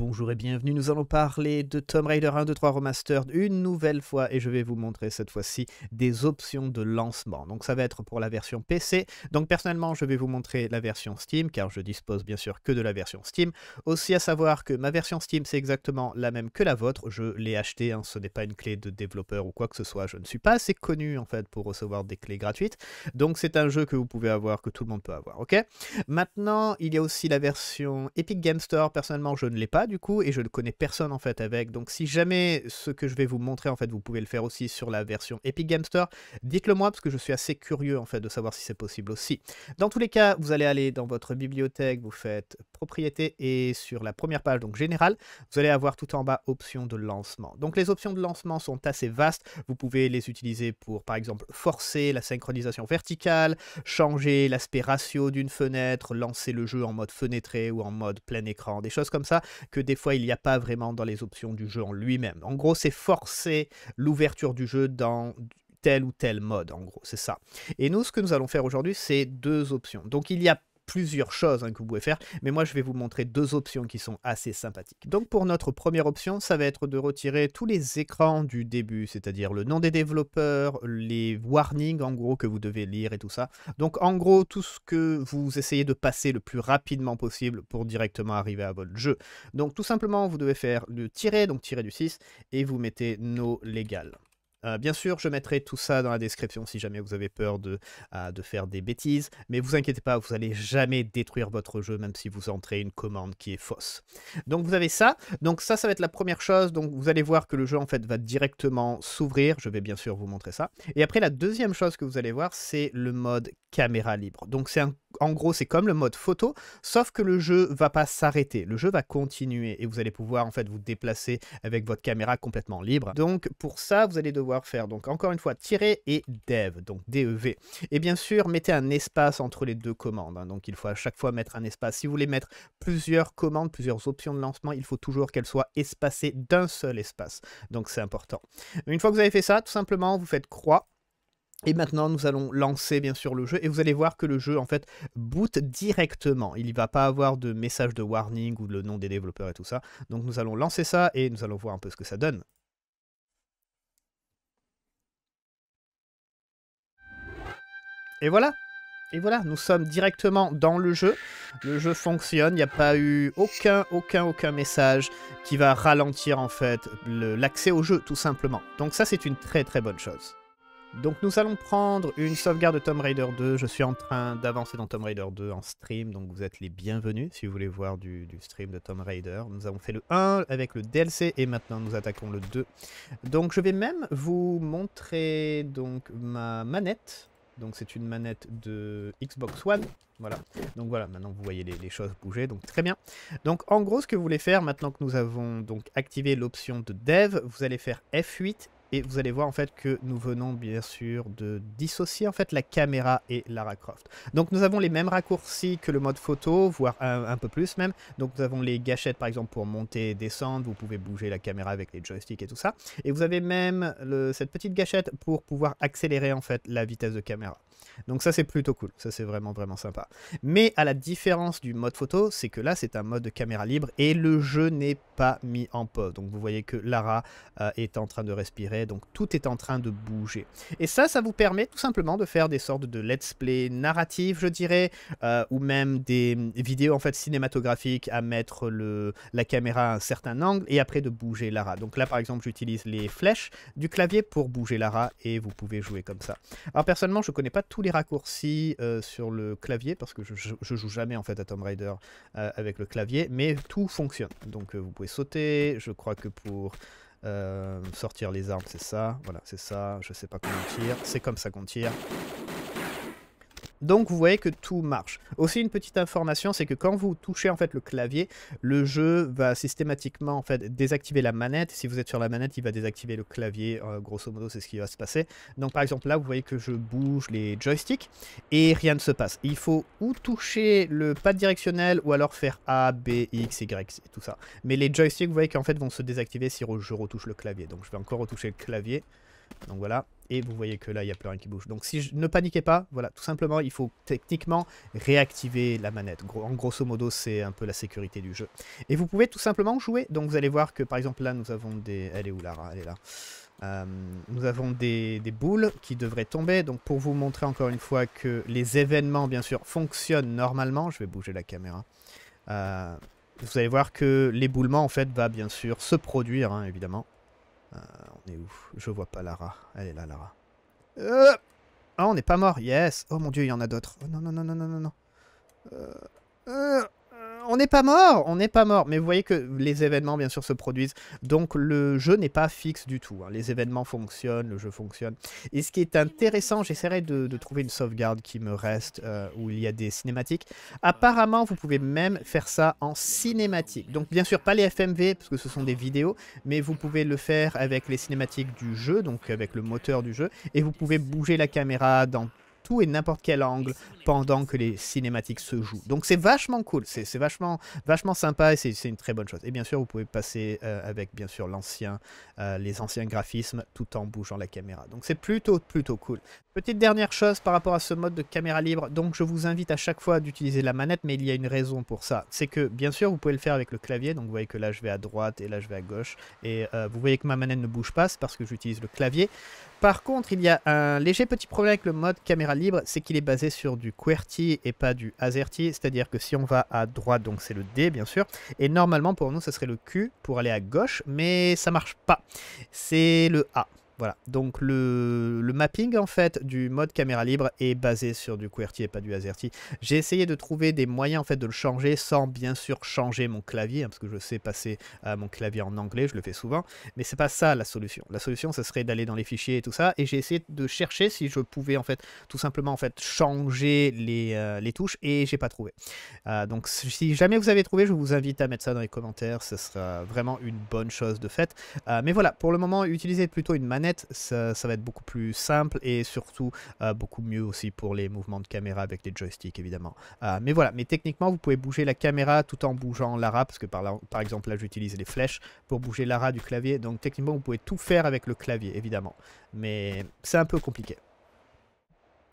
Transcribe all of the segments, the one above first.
Bonjour et bienvenue, nous allons parler de Tomb Raider 1, 2, 3 Remastered une nouvelle fois et je vais vous montrer cette fois-ci des options de lancement. Donc ça va être pour la version PC. Donc personnellement, je vais vous montrer la version Steam car je dispose bien sûr que de la version Steam. Aussi à savoir que ma version Steam, c'est exactement la même que la vôtre. Je l'ai acheté, hein, ce n'est pas une clé de développeur ou quoi que ce soit. Je ne suis pas assez connu en fait pour recevoir des clés gratuites. Donc c'est un jeu que vous pouvez avoir, que tout le monde peut avoir, ok Maintenant, il y a aussi la version Epic Game Store. Personnellement, je ne l'ai pas coup et je ne connais personne en fait avec. Donc si jamais ce que je vais vous montrer en fait vous pouvez le faire aussi sur la version Epic Game Store, dites-le moi parce que je suis assez curieux en fait de savoir si c'est possible aussi. Dans tous les cas, vous allez aller dans votre bibliothèque, vous faites propriété et sur la première page donc générale, vous allez avoir tout en bas options de lancement. Donc les options de lancement sont assez vastes, vous pouvez les utiliser pour par exemple forcer la synchronisation verticale, changer l'aspect ratio d'une fenêtre, lancer le jeu en mode fenêtré ou en mode plein écran, des choses comme ça que des fois il n'y a pas vraiment dans les options du jeu en lui-même. En gros, c'est forcer l'ouverture du jeu dans tel ou tel mode, en gros, c'est ça. Et nous, ce que nous allons faire aujourd'hui, c'est deux options. Donc il y a plusieurs choses hein, que vous pouvez faire, mais moi je vais vous montrer deux options qui sont assez sympathiques. Donc pour notre première option, ça va être de retirer tous les écrans du début, c'est-à-dire le nom des développeurs, les warnings en gros que vous devez lire et tout ça. Donc en gros, tout ce que vous essayez de passer le plus rapidement possible pour directement arriver à votre jeu. Donc tout simplement, vous devez faire le tirer, donc tirer du 6, et vous mettez no légal. Euh, bien sûr, je mettrai tout ça dans la description si jamais vous avez peur de, ah, de, faire des bêtises, mais vous inquiétez pas, vous n'allez jamais détruire votre jeu, même si vous entrez une commande qui est fausse. Donc vous avez ça, donc ça, ça va être la première chose, donc vous allez voir que le jeu en fait va directement s'ouvrir, je vais bien sûr vous montrer ça. Et après, la deuxième chose que vous allez voir, c'est le mode caméra libre. Donc c'est un en gros, c'est comme le mode photo, sauf que le jeu va pas s'arrêter. Le jeu va continuer et vous allez pouvoir en fait vous déplacer avec votre caméra complètement libre. Donc pour ça, vous allez devoir faire donc encore une fois tirer et dev, donc DEV. Et bien sûr, mettez un espace entre les deux commandes. Hein. donc il faut à chaque fois mettre un espace. Si vous voulez mettre plusieurs commandes, plusieurs options de lancement, il faut toujours qu'elles soient espacées d'un seul espace. Donc c'est important. Une fois que vous avez fait ça, tout simplement, vous faites croix et maintenant, nous allons lancer bien sûr le jeu et vous allez voir que le jeu en fait boot directement. Il ne va pas avoir de message de warning ou le nom des développeurs et tout ça. Donc nous allons lancer ça et nous allons voir un peu ce que ça donne. Et voilà et voilà, nous sommes directement dans le jeu. Le jeu fonctionne, il n'y a pas eu aucun, aucun, aucun message qui va ralentir en fait l'accès au jeu tout simplement. Donc ça c'est une très très bonne chose. Donc nous allons prendre une sauvegarde de Tomb Raider 2. Je suis en train d'avancer dans Tomb Raider 2 en stream, donc vous êtes les bienvenus si vous voulez voir du, stream de Tomb Raider. Nous avons fait le 1 avec le DLC et maintenant nous attaquons le 2. Donc je vais même vous montrer donc ma manette. Donc c'est une manette de Xbox One. Voilà. Donc voilà, maintenant vous voyez les, choses bouger, donc très bien. Donc en gros, ce que vous voulez faire, maintenant que nous avons donc activé l'option de dev, vous allez faire F8 et vous allez voir en fait que nous venons bien sûr de dissocier en fait la caméra et Lara Croft. Donc nous avons les mêmes raccourcis que le mode photo, voire un, peu plus même. Donc nous avons les gâchettes par exemple pour monter et descendre, vous pouvez bouger la caméra avec les joysticks et tout ça. Et vous avez même cette petite gâchette pour pouvoir accélérer en fait la vitesse de caméra. Donc ça c'est plutôt cool, ça c'est vraiment vraiment sympa. Mais à la différence du mode photo, c'est que là c'est un mode caméra libre et le jeu n'est pas mis en pause. Donc vous voyez que Lara euh, est en train de respirer, donc tout est en train de bouger. Et ça, ça vous permet tout simplement de faire des sortes de let's play narratifs, je dirais, euh, ou même des mm, vidéos en fait cinématographiques à mettre le, la caméra à un certain angle et après de bouger Lara. Donc là par exemple j'utilise les flèches du clavier pour bouger Lara et vous pouvez jouer comme ça. Alors personnellement je connais pas tous les raccourcis euh, sur le clavier, parce que je, joue jamais en fait à Tomb Raider euh, avec le clavier, mais tout fonctionne. Donc euh, vous pouvez sauter, je crois que pour sortir les armes c'est ça, voilà c'est ça, je sais pas comment on tire, c'est comme ça qu'on tire, donc vous voyez que tout marche. Aussi une petite information, c'est que quand vous touchez en fait le clavier, le jeu va systématiquement en fait désactiver la manette. Si vous êtes sur la manette, il va désactiver le clavier. Euh, grosso modo, c'est ce qui va se passer. Donc par exemple là, vous voyez que je bouge les joysticks et rien ne se passe. Il faut ou toucher le pad directionnel ou alors faire A, B, X, Y et tout ça. Mais les joysticks, vous voyez qu'en fait vont se désactiver si je retouche le clavier. Donc je vais encore retoucher le clavier. Donc voilà. Et vous voyez que là, il n'y a plus rien qui bouge. Donc si je, ne paniquez pas, voilà, tout simplement, il faut techniquement réactiver la manette. En grosso modo, c'est un peu la sécurité du jeu. Et vous pouvez tout simplement jouer. Donc vous allez voir que, par exemple, là, nous avons des... Elle est où, Lara Elle est là. Euh, nous avons des, boules qui devraient tomber. Donc pour vous montrer encore une fois que les événements, bien sûr, fonctionnent normalement. Je vais bouger la caméra. Euh, vous allez voir que l'éboulement, en fait, va bien sûr se produire, hein, évidemment. Euh, ouf. Je vois pas Lara. Elle est là, Lara. Euh ah, on n'est pas mort. Yes. Oh mon dieu, il y en a d'autres. Oh, non, non, non, non, non, non, non. Euh, on n'est pas mort, on n'est pas mort. Mais vous voyez que les événements, bien sûr, se produisent. Donc le jeu n'est pas fixe du tout. Hein. Les événements fonctionnent, le jeu fonctionne. Et ce qui est intéressant, j'essaierai de, trouver une sauvegarde qui me reste euh, où il y a des cinématiques. Apparemment, vous pouvez même faire ça en cinématique. Donc bien sûr, pas les FMV, parce que ce sont des vidéos, mais vous pouvez le faire avec les cinématiques du jeu, donc avec le moteur du jeu. Et vous pouvez bouger la caméra dans et n'importe quel angle pendant que les cinématiques se jouent. Donc c'est vachement cool, c'est vachement, vachement sympa et c'est une très bonne chose. Et bien sûr, vous pouvez passer euh, avec bien sûr l'ancien, euh, les anciens graphismes tout en bougeant la caméra. Donc c'est plutôt, plutôt cool. Petite dernière chose par rapport à ce mode de caméra libre, donc je vous invite à chaque fois d'utiliser la manette, mais il y a une raison pour ça. C'est que bien sûr, vous pouvez le faire avec le clavier, donc vous voyez que là je vais à droite et là je vais à gauche, et euh, vous voyez que ma manette ne bouge pas, c'est parce que j'utilise le clavier. Par contre, il y a un léger petit problème avec le mode caméra libre, c'est qu'il est basé sur du QWERTY et pas du AZERTY, c'est-à-dire que si on va à droite, donc c'est le D bien sûr, et normalement pour nous ça serait le Q pour aller à gauche, mais ça marche pas, c'est le A. Voilà, donc le, mapping en fait du mode caméra libre est basé sur du QWERTY et pas du AZERTY. J'ai essayé de trouver des moyens en fait de le changer sans bien sûr changer mon clavier, hein, parce que je sais passer mon clavier en anglais, je le fais souvent, mais c'est pas ça la solution. La solution ce serait d'aller dans les fichiers et tout ça, et j'ai essayé de chercher si je pouvais en fait tout simplement en fait changer les, euh, touches et j'ai pas trouvé. Euh, donc si jamais vous avez trouvé, je vous invite à mettre ça dans les commentaires, ce sera vraiment une bonne chose de fait. Euh, mais voilà, pour le moment utilisez plutôt une manette ça, va être beaucoup plus simple et surtout euh, beaucoup mieux aussi pour les mouvements de caméra avec les joysticks évidemment. Euh, mais voilà, mais techniquement vous pouvez bouger la caméra tout en bougeant l'ARA, parce que par, par exemple là j'utilise les flèches pour bouger l'ARA du clavier, donc techniquement vous pouvez tout faire avec le clavier évidemment. Mais c'est un peu compliqué.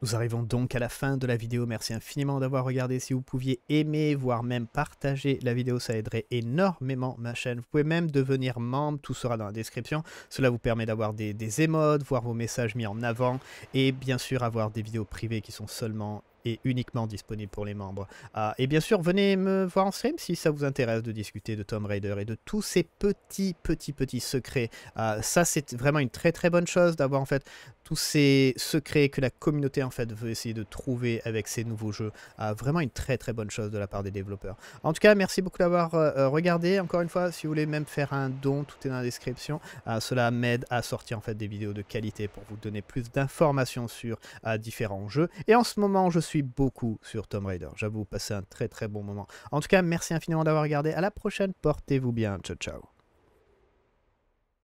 Nous arrivons donc à la fin de la vidéo, merci infiniment d'avoir regardé, si vous pouviez aimer, voire même partager la vidéo, ça aiderait énormément ma chaîne. Vous pouvez même devenir membre, tout sera dans la description, cela vous permet d'avoir des, des émodes, voir vos messages mis en avant, et bien sûr avoir des vidéos privées qui sont seulement uniquement disponible pour les membres. Euh, et bien sûr, venez me voir en stream si ça vous intéresse de discuter de Tomb Raider et de tous ces petits, petits, petits secrets. Euh, ça, c'est vraiment une très, très bonne chose d'avoir en fait tous ces secrets que la communauté en fait veut essayer de trouver avec ces nouveaux jeux. Euh, vraiment une très, très bonne chose de la part des développeurs. En tout cas, merci beaucoup d'avoir regardé. Encore une fois, si vous voulez même faire un don, tout est dans la description. cela m'aide à sortir en fait des vidéos de qualité pour vous donner plus d'informations sur différents jeux. Et en ce moment, je suis beaucoup sur Tomb Raider. J'avoue, passer un très très bon moment. En tout cas, merci infiniment d'avoir regardé. À la prochaine, portez-vous bien. Ciao, ciao.